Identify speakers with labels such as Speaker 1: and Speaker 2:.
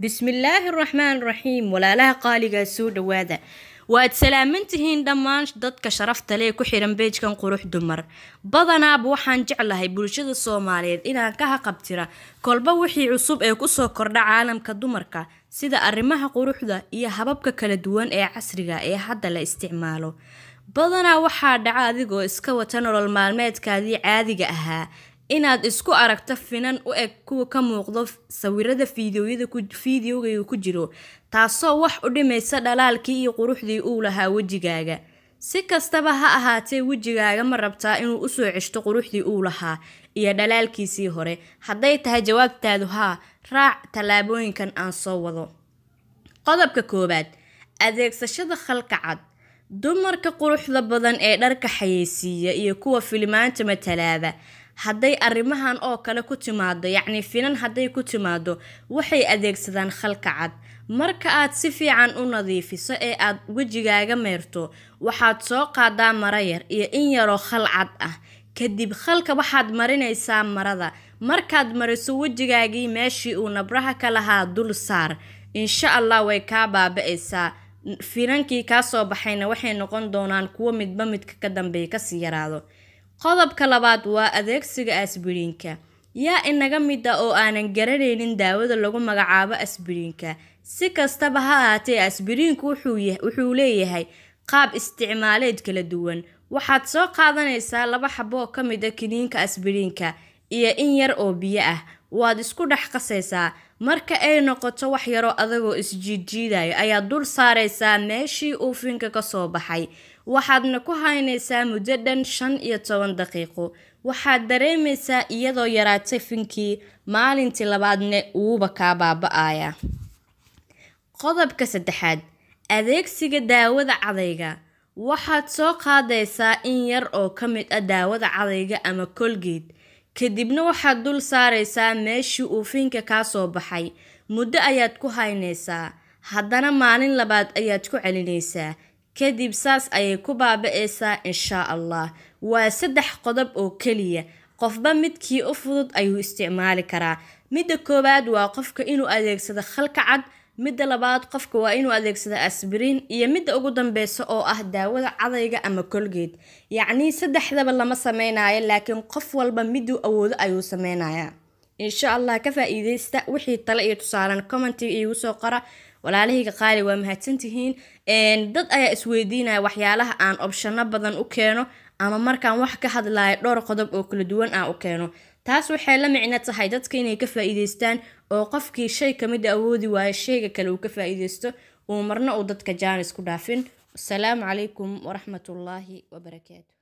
Speaker 1: bismillaahi raxmaan raxiim walaalaha qaaligaa soo dhawaada waad salaaman tihiin dhammaan dadka sharafta lee ku xiran beejkan qurux dumar badanaaba waxaan jeclahay bulshada soomaaliyeed inaan ka haqabtira kolba wixii cusub ee kusoo kordha caalamka dumarka sida arrimaha quruxda iyo hababka kala duwan ee casriga ee hadda la isticmaalo badanaa waxaa dhaca adigoo iska wata nolol maalmeedkaadii caadiga ahaa inaad isku aragto finan u eg kuwa ka muuqdo sawirada fiidiyoga ku jiro taasoo wax u dhimaysa dhalaalkii iyo quruxdii uu lahaa wejigaaga si kastaba ha ahaatee wejigaaga ma rabtaa inuu usoo ceshto quruxdii uu lahaa iyo dhalaalkiisii hore hadday tahay jawaabtaadu haa raac tallaabooyinkan aan soo wado qodobka koowaad adeegsashada khalka cad dumarka quruxda badan ee dharka xayeysiiya iyo kuwa filimaanta matalaada hadday arrimahan oo kale ku timaado yacnii finan hadday ku timaado waxay adeegsadaan khalka cad marka aad si fiican u nadiifiso ee aad wejigaaga meerto waxaad soo qaadaa mara yar iyo in yaroo khal cad ah kadib khalka waxaad marinaysaa marada markaad mariso wejigaagii meeshii uu nabraha ka lahaa dul saar insha allah way kaa baaba-aysaa finankii kaa soo baxayna waxay noqon doonaan kuwo midba midka ka dambeeya kasii yaraado qodobka labaad waa adeegsiga asbiriinka yaa inaga mid ah oo aanan garanaynin daawada lagu magacaabo asbiriinka si kastaba ha ahaatee asbiriinku wuxuu leeyahay qaab isticmaaleed kala duwan waxaad soo qaadanaysaa laba xabo oo ka mid a ah kiniinka asbiriinka iyo in yar oo biyo ah waad isku dhex qasaysaa marka ay noqoto wax yaroo adagoo isjiidjiidayo ayaad dul saaraysaa meeshii uu finka ka soo baxay waxaadna ku haynaysaa muddo dhan shan iyo toban daqiiqo waxaad dareemaysaa iyadoo yaraatay finkii maalintii labaadne uuba kaa baaba-aaya qodobka saddexaad adeegsiga daawada cadayga waxaad soo qaadaysaa in yar oo ka mid ah daawada cadayga ama kolgeed kadibna waxaad dul saaraysaa meeshii uu fiinka kaa soo baxay muddo ayaad ku haynaysaa haddana maalin labaad ayaad ku celinaysaa kadib saas ayay ku baaba inshaa allah waa saddex qodob oo keliya qofba midkii u fudud ayuu isticmaali karaa midda koowaad waa qofka inuu adeegsado khalka cad midda labaad qofka waa inuu adeegsada asbriin iyo midda ugu dambeysa oo ah daawada cadayga ama kolgeed yacnii saddexdaba lama sameynaayo laakiin qof walba miduu awoodo ayuu sameynayaa insha allah ka faa-iideysta wixii tale iyo tusaalan commentiga iigu soo qora walaalahayga qaali waa mahadsantihiin dad ayaa isweydiinaya waxyaalaha aan obshano badan u keeno ama markaan wax ka hadlaayo dhowr qodob oo kala duwan aan u keeno taas waxay la micno tahay dadka inay ka faa-iideystaan oo qofkii shay kamid a ah awoodi waayo shayga kale uu ka faa-iideysto uu marna uu dadka jaanis ku dhaafin wasalaamu calaykum waraxmatullaahi wabarakaatu